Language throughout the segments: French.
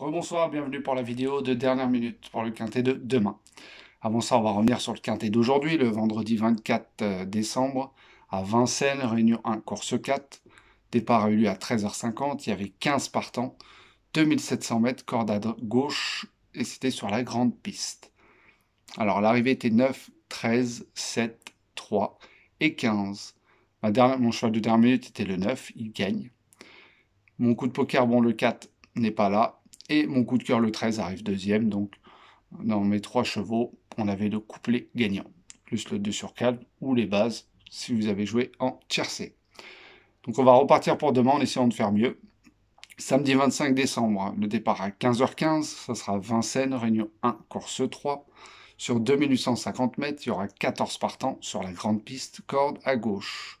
Rebonsoir, bienvenue pour la vidéo de dernière minute pour le quintet de demain. Avant ça, on va revenir sur le quintet d'aujourd'hui, le vendredi 24 euh, décembre à Vincennes, réunion 1, course 4. Départ a eu lieu à 13h50, il y avait 15 partants, 2700 mètres, corde à gauche, et c'était sur la grande piste. Alors l'arrivée était 9, 13, 7, 3 et 15. Ma mon choix de dernière minute était le 9, il gagne. Mon coup de poker, bon le 4 n'est pas là, et mon coup de cœur, le 13, arrive deuxième. Donc, dans mes trois chevaux, on avait le couplet gagnant. Plus le 2 sur 4 ou les bases si vous avez joué en tiercé. Donc, on va repartir pour demain en essayant de faire mieux. Samedi 25 décembre, le départ à 15h15, ça sera Vincennes, Réunion 1, Corse 3. Sur 2850 mètres, il y aura 14 partants sur la grande piste, corde à gauche.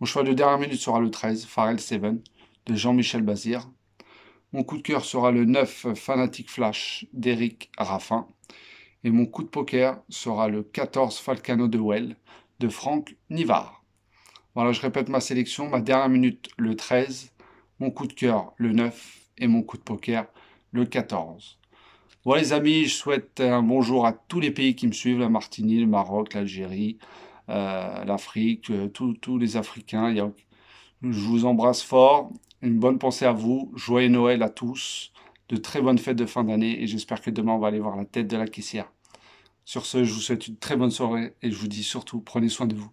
Mon choix de dernière minute sera le 13, Farrell 7, de Jean-Michel Bazir, mon coup de cœur sera le 9 Fanatic Flash d'Eric Raffin. Et mon coup de poker sera le 14 Falcano de Well de Franck Nivard. Voilà, je répète ma sélection. Ma dernière minute, le 13. Mon coup de cœur, le 9. Et mon coup de poker, le 14. Voilà les amis, je souhaite un bonjour à tous les pays qui me suivent, la Martinique, le Maroc, l'Algérie, euh, l'Afrique, euh, tous les Africains. Je vous embrasse fort. Une bonne pensée à vous. Joyeux Noël à tous. De très bonnes fêtes de fin d'année. Et j'espère que demain, on va aller voir la tête de la caissière. Sur ce, je vous souhaite une très bonne soirée. Et je vous dis surtout, prenez soin de vous.